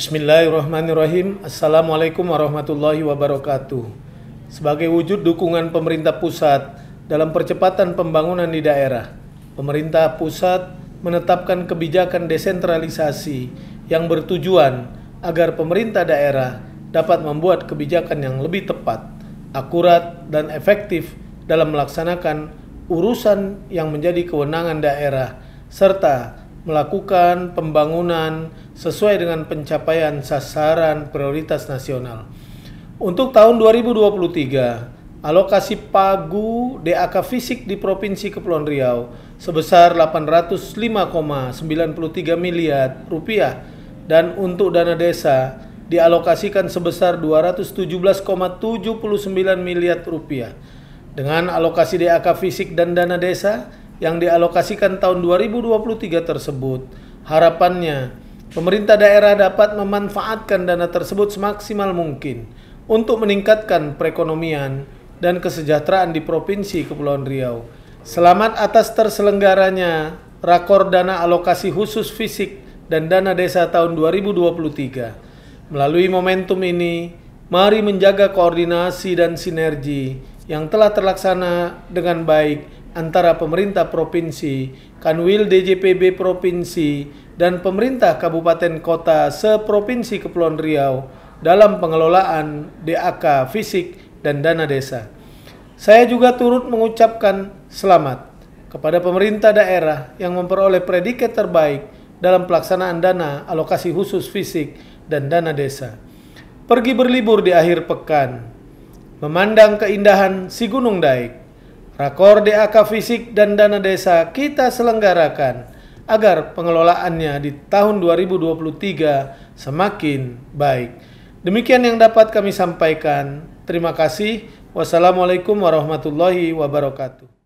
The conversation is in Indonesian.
Bismillahirrahmanirrahim. Assalamualaikum warahmatullahi wabarakatuh. Sebagai wujud dukungan pemerintah pusat dalam percepatan pembangunan di daerah, pemerintah pusat menetapkan kebijakan desentralisasi yang bertujuan agar pemerintah daerah dapat membuat kebijakan yang lebih tepat, akurat, dan efektif dalam melaksanakan urusan yang menjadi kewenangan daerah, serta melakukan pembangunan sesuai dengan pencapaian sasaran prioritas nasional. Untuk tahun 2023, alokasi pagu DAK fisik di Provinsi Kepulauan Riau sebesar 805,93 miliar rupiah dan untuk dana desa dialokasikan sebesar 217,79 miliar rupiah. Dengan alokasi DAK fisik dan dana desa yang dialokasikan tahun 2023 tersebut, harapannya Pemerintah daerah dapat memanfaatkan dana tersebut semaksimal mungkin untuk meningkatkan perekonomian dan kesejahteraan di Provinsi Kepulauan Riau. Selamat atas terselenggaranya Rakor Dana Alokasi Khusus Fisik dan Dana Desa tahun 2023. Melalui momentum ini, mari menjaga koordinasi dan sinergi yang telah terlaksana dengan baik antara pemerintah provinsi, Kanwil DJPB provinsi, dan pemerintah kabupaten kota seprovinsi Kepulauan Riau dalam pengelolaan DAK fisik dan dana desa. Saya juga turut mengucapkan selamat kepada pemerintah daerah yang memperoleh predikat terbaik dalam pelaksanaan dana alokasi khusus fisik dan dana desa. Pergi berlibur di akhir pekan, memandang keindahan si Gunung Daik, Rakor DAK Fisik dan Dana Desa kita selenggarakan agar pengelolaannya di tahun 2023 semakin baik. Demikian yang dapat kami sampaikan. Terima kasih. Wassalamualaikum warahmatullahi wabarakatuh.